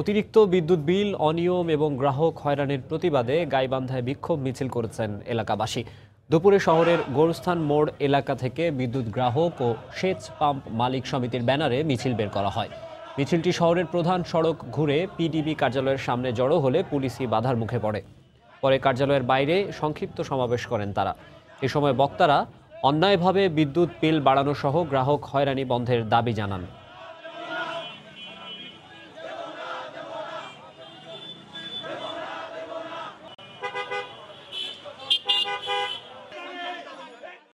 অতিরিক্ত বিদ্যুৎ বিল অনিয়ম এবং গ্রাহক হয়রানির প্রতিবাদে গাইবান্ধায় বিক্ষোভ মিছিল করেছেন এলাকাবাসী দুপুরে শহরের গোরস্থান মোড় এলাকা থেকে বিদ্যুৎ গ্রাহক ও সেচ পাম্প মালিক সমিতির ব্যানারে মিছিল বের করা হয় মিছিলটি শহরের প্রধান সড়ক ঘুরে পিডিবি কার্যালয়ের সামনে জড়ো হলে পুলিশই বাধার মুখে পড়ে পরে কার্যালয়ের বাইরে সংক্ষিপ্ত সমাবেশ করেন তারা এ সময় বক্তারা অন্যায়ভাবে বিদ্যুৎ বিল বাড়ানো সহ গ্রাহক হয়রানি বন্ধের দাবি জানান